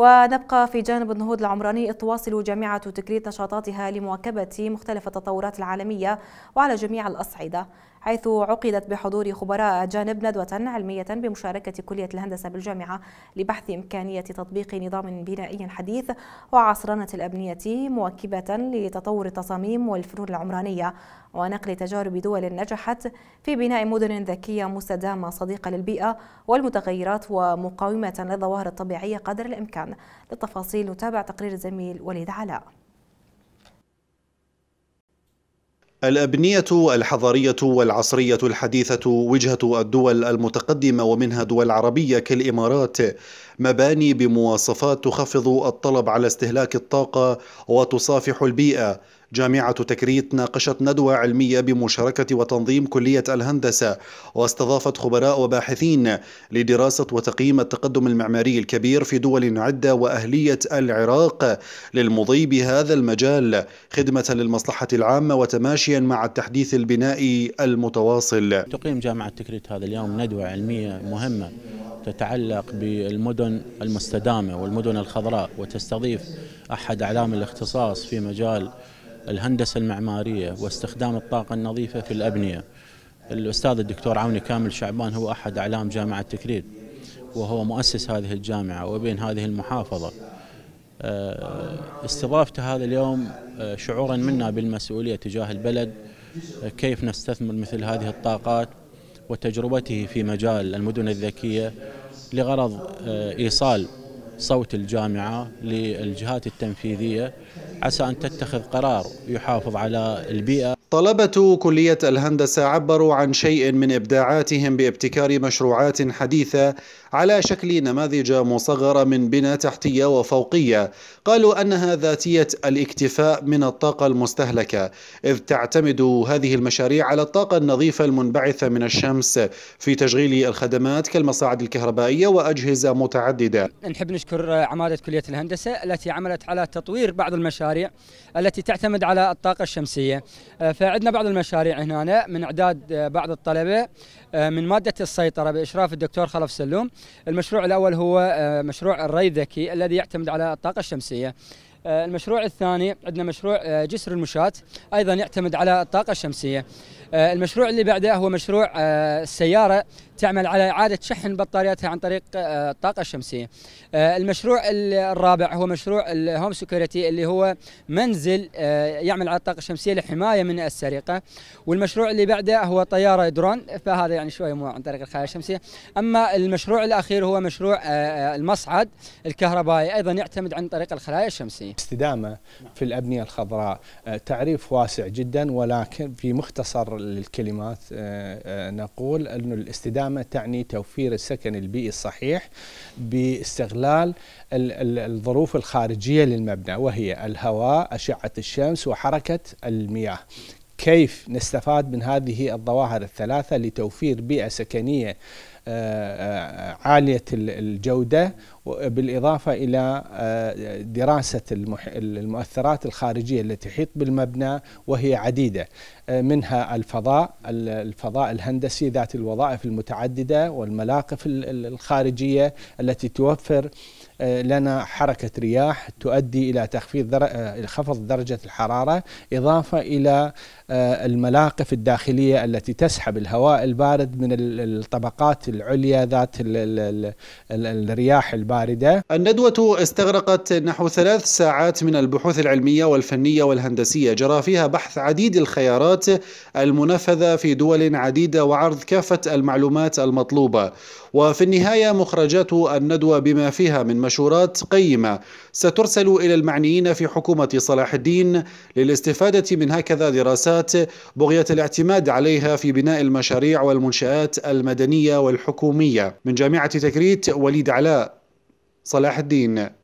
ونبقى في جانب النهوض العمراني تواصل جامعة تكريت نشاطاتها لمواكبة مختلف التطورات العالمية وعلى جميع الأصعدة حيث عقدت بحضور خبراء جانب ندوة علمية بمشاركة كلية الهندسة بالجامعة لبحث إمكانية تطبيق نظام بنائي حديث وعصرنة الأبنية مواكبة لتطور التصاميم والفنون العمرانية ونقل تجارب دول نجحت في بناء مدن ذكية مستدامة صديقة للبيئة والمتغيرات ومقاومة للظواهر الطبيعية قدر الإمكان السودان للتفاصيل نتابع تقرير الزميل وليد علاء الأبنية الحضارية والعصرية الحديثة وجهة الدول المتقدمة ومنها دول عربية كالإمارات مباني بمواصفات تخفض الطلب على استهلاك الطاقة وتصافح البيئة جامعة تكريت ناقشت ندوة علمية بمشاركة وتنظيم كلية الهندسة واستضافت خبراء وباحثين لدراسة وتقييم التقدم المعماري الكبير في دول عدة وأهلية العراق للمضي بهذا المجال خدمة للمصلحة العامة وتماشيا مع التحديث البنائي المتواصل تقيم جامعة تكريت هذا اليوم ندوة علمية مهمة تتعلق بالمدن المستدامة والمدن الخضراء وتستضيف أحد أعلام الاختصاص في مجال الهندسة المعمارية واستخدام الطاقة النظيفة في الأبنية الأستاذ الدكتور عوني كامل شعبان هو أحد أعلام جامعة تكرير وهو مؤسس هذه الجامعة وبين هذه المحافظة آه، استضافته هذا اليوم آه، شعورا منا بالمسؤولية تجاه البلد آه، كيف نستثمر مثل هذه الطاقات وتجربته في مجال المدن الذكية لغرض إيصال صوت الجامعة للجهات التنفيذية عسى أن تتخذ قرار يحافظ على البيئة طلبة كلية الهندسة عبروا عن شيء من إبداعاتهم بابتكار مشروعات حديثة على شكل نماذج مصغرة من بنى تحتية وفوقية قالوا أنها ذاتية الاكتفاء من الطاقة المستهلكة إذ تعتمد هذه المشاريع على الطاقة النظيفة المنبعثة من الشمس في تشغيل الخدمات كالمصاعد الكهربائية وأجهزة متعددة نحب نشكر عمادة كلية الهندسة التي عملت على تطوير بعض المشاريع التي تعتمد على الطاقة الشمسية فعندنا بعض المشاريع هنا من اعداد آه، بعض الطلبه آه، من ماده السيطره باشراف الدكتور خلف سلوم المشروع الاول هو آه، مشروع الري الذكي الذي يعتمد على الطاقه الشمسيه المشروع الثاني عندنا مشروع جسر المشاة ايضا يعتمد على الطاقه الشمسيه المشروع اللي بعده هو مشروع السياره تعمل على إعادة شحن بطارياتها عن طريق آه، الطاقة الشمسية آه، المشروع الرابع هو مشروع الهوم سكيورتي اللي هو منزل آه، يعمل على الطاقة الشمسية لحماية من السرقة والمشروع اللي بعده هو طيارة درون فهذا يعني شوية مو عن طريق الخلايا الشمسية أما المشروع الأخير هو مشروع المصعد الكهربائي أيضا يعتمد عن طريق الخلايا الشمسية استدامة في الأبنية الخضراء تعريف واسع جدا ولكن في مختصر الكلمات نقول أن الاستدامة السلامة تعني توفير السكن البيئي الصحيح باستغلال الظروف الخارجية للمبنى وهي الهواء أشعة الشمس وحركة المياه كيف نستفاد من هذه الظواهر الثلاثة لتوفير بيئة سكنية آه، آه، عالية الجودة بالإضافة إلى آه، دراسة المؤثرات الخارجية التي تحيط بالمبنى وهي عديدة منها الفضاء الفضاء الهندسي ذات الوظائف المتعددة والملاقف الخارجية التي توفر لنا حركة رياح تؤدي إلى تخفيض خفض درجة الحرارة إضافة إلى آه، الملاقف الداخلية التي تسحب الهواء البارد من الطبقات العليا ذات الرياح الباردة الندوة استغرقت نحو ثلاث ساعات من البحوث العلمية والفنية والهندسية جرى فيها بحث عديد الخيارات المنفذة في دول عديدة وعرض كافة المعلومات المطلوبة وفي النهاية مخرجات الندوة بما فيها من مشورات قيمة سترسل إلى المعنيين في حكومة صلاح الدين للاستفادة من هكذا دراسات القطاعات بغية الاعتماد عليها في بناء المشاريع والمنشآت المدنية والحكومية من جامعة تكريت وليد علاء صلاح الدين